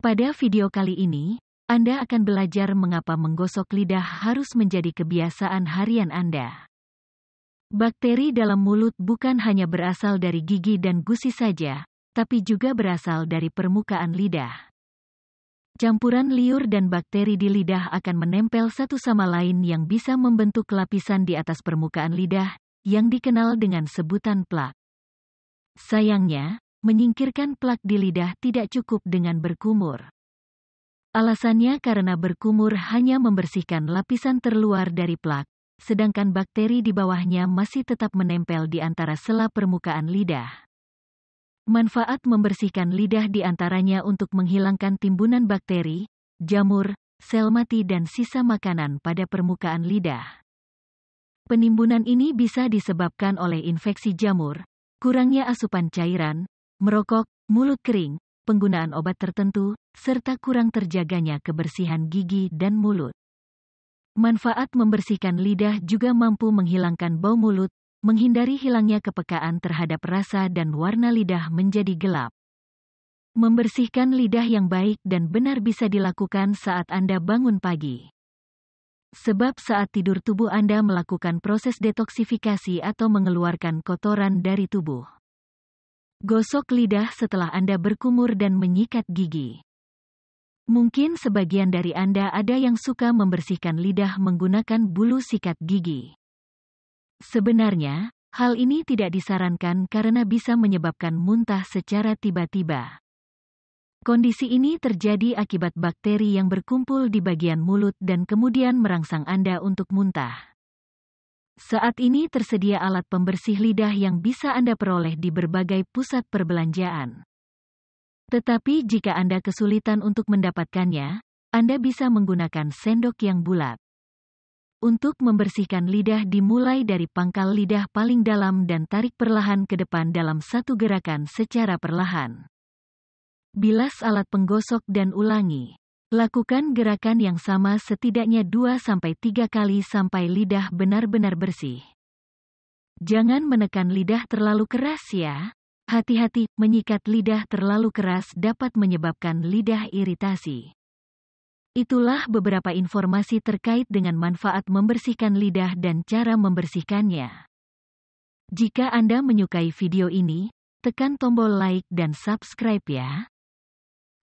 Pada video kali ini, Anda akan belajar mengapa menggosok lidah harus menjadi kebiasaan harian Anda. Bakteri dalam mulut bukan hanya berasal dari gigi dan gusi saja, tapi juga berasal dari permukaan lidah. Campuran liur dan bakteri di lidah akan menempel satu sama lain yang bisa membentuk lapisan di atas permukaan lidah, yang dikenal dengan sebutan plak. Sayangnya, menyingkirkan plak di lidah tidak cukup dengan berkumur. Alasannya karena berkumur hanya membersihkan lapisan terluar dari plak, sedangkan bakteri di bawahnya masih tetap menempel di antara sela permukaan lidah. Manfaat membersihkan lidah di antaranya untuk menghilangkan timbunan bakteri, jamur, sel mati dan sisa makanan pada permukaan lidah. Penimbunan ini bisa disebabkan oleh infeksi jamur, kurangnya asupan cairan, merokok, mulut kering, penggunaan obat tertentu, serta kurang terjaganya kebersihan gigi dan mulut. Manfaat membersihkan lidah juga mampu menghilangkan bau mulut, menghindari hilangnya kepekaan terhadap rasa dan warna lidah menjadi gelap. Membersihkan lidah yang baik dan benar bisa dilakukan saat Anda bangun pagi. Sebab saat tidur tubuh Anda melakukan proses detoksifikasi atau mengeluarkan kotoran dari tubuh. Gosok lidah setelah Anda berkumur dan menyikat gigi. Mungkin sebagian dari Anda ada yang suka membersihkan lidah menggunakan bulu sikat gigi. Sebenarnya, hal ini tidak disarankan karena bisa menyebabkan muntah secara tiba-tiba. Kondisi ini terjadi akibat bakteri yang berkumpul di bagian mulut dan kemudian merangsang Anda untuk muntah. Saat ini tersedia alat pembersih lidah yang bisa Anda peroleh di berbagai pusat perbelanjaan. Tetapi jika Anda kesulitan untuk mendapatkannya, Anda bisa menggunakan sendok yang bulat. Untuk membersihkan lidah dimulai dari pangkal lidah paling dalam dan tarik perlahan ke depan dalam satu gerakan secara perlahan. Bilas alat penggosok dan ulangi. Lakukan gerakan yang sama setidaknya 2-3 kali sampai lidah benar-benar bersih. Jangan menekan lidah terlalu keras ya. Hati-hati, menyikat lidah terlalu keras dapat menyebabkan lidah iritasi. Itulah beberapa informasi terkait dengan manfaat membersihkan lidah dan cara membersihkannya. Jika Anda menyukai video ini, tekan tombol like dan subscribe ya.